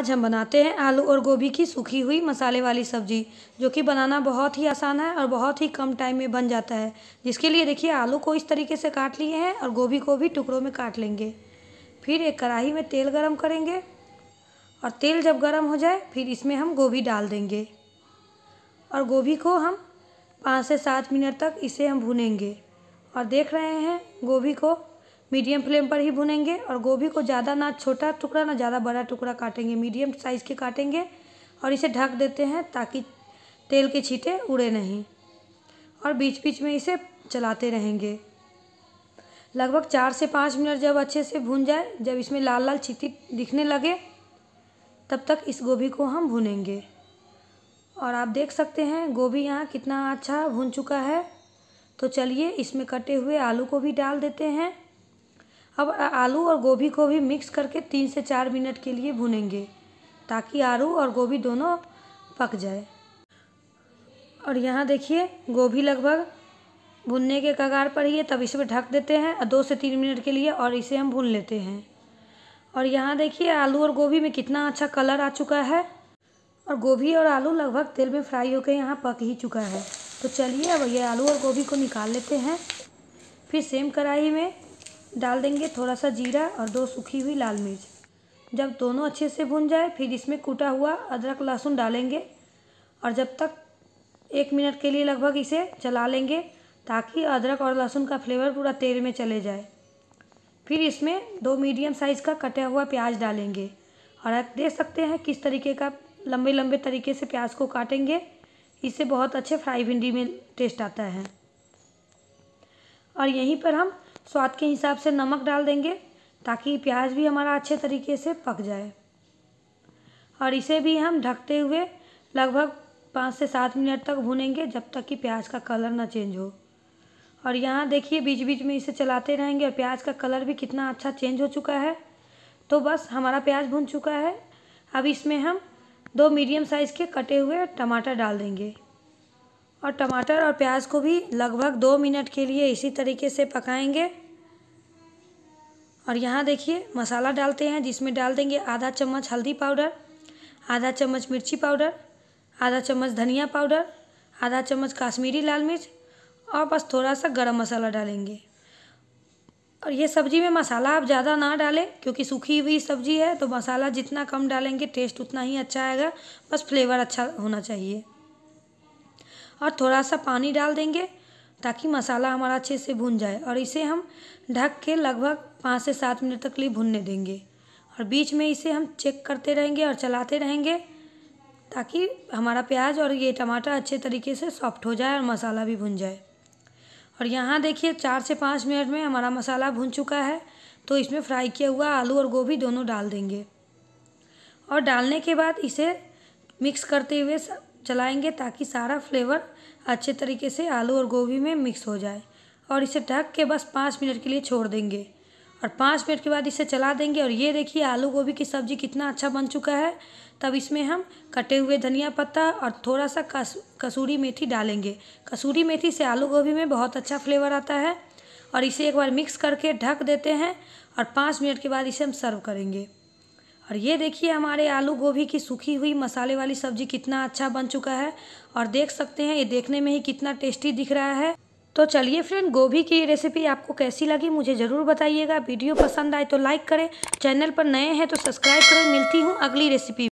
आज हम बनाते हैं आलू और गोभी की सूखी हुई मसाले वाली सब्जी जो कि बनाना बहुत ही आसान है और बहुत ही कम टाइम में बन जाता है जिसके लिए देखिए आलू को इस तरीके से काट लिए हैं और गोभी को भी टुकड़ों में काट लेंगे फिर एक कढ़ाई में तेल गरम करेंगे और तेल जब गरम हो जाए फिर इसमें हम गोभी डाल देंगे और गोभी को हम पाँच से सात मिनट तक इसे हम भुनेंगे और देख रहे हैं गोभी को मीडियम फ्लेम पर ही भुनेंगे और गोभी को ज़्यादा ना छोटा टुकड़ा ना ज़्यादा बड़ा टुकड़ा काटेंगे मीडियम साइज़ के काटेंगे और इसे ढक देते हैं ताकि तेल के छींटे उड़े नहीं और बीच बीच में इसे चलाते रहेंगे लगभग चार से पाँच मिनट जब अच्छे से भून जाए जब इसमें लाल लाल छिटी दिखने लगे तब तक इस गोभी को हम भुनेंगे और आप देख सकते हैं गोभी यहाँ कितना अच्छा भून चुका है तो चलिए इसमें कटे हुए आलू को भी डाल देते हैं अब आलू और गोभी को भी मिक्स करके तीन से चार मिनट के लिए भुनेंगे ताकि आलू और गोभी दोनों पक जाए और यहाँ देखिए गोभी लगभग भुनने के कगार पर ही है तब इसमें ढक देते हैं और दो से तीन मिनट के लिए और इसे हम भून लेते हैं और यहाँ देखिए आलू और गोभी में कितना अच्छा कलर आ चुका है और गोभी और आलू लगभग तेल में फ्राई होकर यहाँ पक ही चुका है तो चलिए अब ये आलू और गोभी को निकाल लेते हैं फिर सेम कढ़ाई में डाल देंगे थोड़ा सा जीरा और दो सूखी हुई लाल मिर्च जब दोनों अच्छे से भुन जाए फिर इसमें कूटा हुआ अदरक लहसुन डालेंगे और जब तक एक मिनट के लिए लगभग इसे चला लेंगे ताकि अदरक और लहसुन का फ्लेवर पूरा तेल में चले जाए फिर इसमें दो मीडियम साइज़ का कटा हुआ प्याज डालेंगे और आप देख सकते हैं किस तरीके का लंबे लंबे तरीके से प्याज को काटेंगे इससे बहुत अच्छे फ्राई भिंडी में टेस्ट आता है और यहीं पर हम स्वाद के हिसाब से नमक डाल देंगे ताकि प्याज भी हमारा अच्छे तरीके से पक जाए और इसे भी हम ढकते हुए लगभग पाँच से सात मिनट तक भुनेंगे जब तक कि प्याज का कलर ना चेंज हो और यहाँ देखिए बीच बीच में इसे चलाते रहेंगे और प्याज का कलर भी कितना अच्छा चेंज हो चुका है तो बस हमारा प्याज भून चुका है अब इसमें हम दो मीडियम साइज़ के कटे हुए टमाटर डाल देंगे और टमाटर और प्याज को भी लगभग दो मिनट के लिए इसी तरीके से पकाएंगे और यहाँ देखिए मसाला डालते हैं जिसमें डाल देंगे आधा चम्मच हल्दी पाउडर आधा चम्मच मिर्ची पाउडर आधा चम्मच धनिया पाउडर आधा चम्मच काश्मीरी लाल मिर्च और बस थोड़ा सा गरम मसाला डालेंगे और ये सब्ज़ी में मसाला आप ज़्यादा ना डालें क्योंकि सूखी हुई सब्ज़ी है तो मसाला जितना कम डालेंगे टेस्ट उतना ही अच्छा आएगा बस फ्लेवर अच्छा होना चाहिए और थोड़ा सा पानी डाल देंगे ताकि मसाला हमारा अच्छे से भुन जाए और इसे हम ढक के लगभग पाँच से सात मिनट तक लिए भुनने देंगे और बीच में इसे हम चेक करते रहेंगे और चलाते रहेंगे ताकि हमारा प्याज और ये टमाटर अच्छे तरीके से सॉफ्ट हो जाए और मसाला भी भुन जाए और यहाँ देखिए चार से पाँच मिनट में हमारा मसाला भुन चुका है तो इसमें फ्राई किया हुआ आलू और गोभी दोनों डाल देंगे और डालने के बाद इसे मिक्स करते हुए चलाएंगे ताकि सारा फ्लेवर अच्छे तरीके से आलू और गोभी में मिक्स हो जाए और इसे ढक के बस पाँच मिनट के लिए छोड़ देंगे और पाँच मिनट के बाद इसे चला देंगे और ये देखिए आलू गोभी की सब्ज़ी कितना अच्छा बन चुका है तब इसमें हम कटे हुए धनिया पत्ता और थोड़ा सा कस कसूरी मेथी डालेंगे कसूरी मेथी से आलू गोभी में बहुत अच्छा फ्लेवर आता है और इसे एक बार मिक्स करके ढक देते हैं और पाँच मिनट के बाद इसे हम सर्व करेंगे और ये देखिए हमारे आलू गोभी की सूखी हुई मसाले वाली सब्जी कितना अच्छा बन चुका है और देख सकते हैं ये देखने में ही कितना टेस्टी दिख रहा है तो चलिए फ्रेंड गोभी की रेसिपी आपको कैसी लगी मुझे ज़रूर बताइएगा वीडियो पसंद आए तो लाइक करें चैनल पर नए हैं तो सब्सक्राइब करें मिलती हूँ अगली रेसिपी